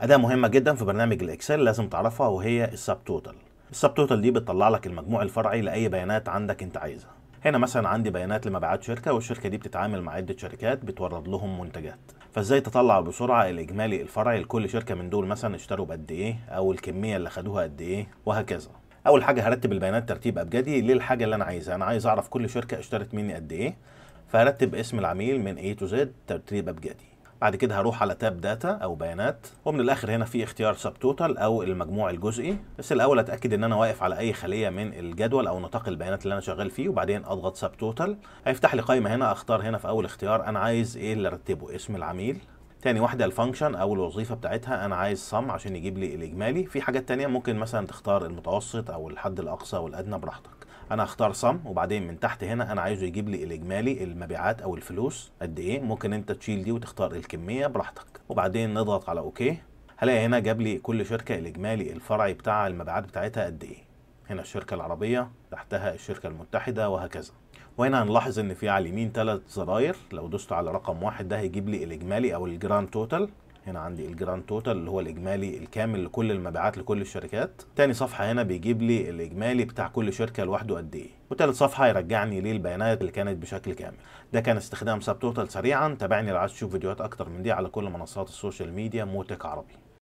أداة مهمة جدا في برنامج الإكسل لازم تعرفها وهي السب توتال السب توتال دي بتطلع لك المجموع الفرعي لأي بيانات عندك أنت عايزها هنا مثلا عندي بيانات لمبيعات شركة والشركة دي بتتعامل مع عدة شركات بتورد لهم منتجات فازاي تطلع بسرعة الإجمالي الفرعي لكل شركة من دول مثلا اشتروا بقد إيه أو الكمية اللي خدوها قد إيه وهكذا أول حاجة هرتب البيانات ترتيب أبجدي للحاجة اللي أنا عايزها أنا عايز أعرف كل شركة اشترت مني قد إيه فهرتب اسم العميل من A to Z ترتيب أبجدي بعد كده هروح على تاب داتا او بيانات ومن الاخر هنا في اختيار سب توتال او المجموع الجزئي بس الاول اتاكد ان انا واقف على اي خليه من الجدول او نطاق البيانات اللي انا شغال فيه وبعدين اضغط سب توتال هيفتح لي قائمه هنا اختار هنا في اول اختيار انا عايز ايه اللي ارتبه اسم العميل تاني واحده الفانكشن او الوظيفه بتاعتها انا عايز صم عشان يجيب لي الاجمالي في حاجات تانية ممكن مثلا تختار المتوسط او الحد الاقصى والادنى براحتك انا هختار صم وبعدين من تحت هنا انا عايزه يجيب لي الاجمالي المبيعات او الفلوس قد ايه ممكن انت تشيل دي وتختار الكميه براحتك وبعدين نضغط على اوكي هلاقي هنا جاب لي كل شركه الاجمالي الفرعي بتاع المبيعات بتاعتها قد ايه هنا الشركه العربيه تحتها الشركه المتحده وهكذا وهنا هنلاحظ ان في على اليمين ثلاث زراير لو دوست على رقم واحد ده هيجيب لي الاجمالي او الجراند توتال هنا عندي الجراند توتال اللي هو الاجمالي الكامل لكل المبيعات لكل الشركات تاني صفحه هنا بيجيب لي الاجمالي بتاع كل شركه لوحده قد ايه وتالت صفحه يرجعني للبيانات اللي كانت بشكل كامل ده كان استخدام سب توتال سريعا تابعني لو عايز تشوف فيديوهات اكتر من دي على كل منصات السوشيال ميديا موتك عربي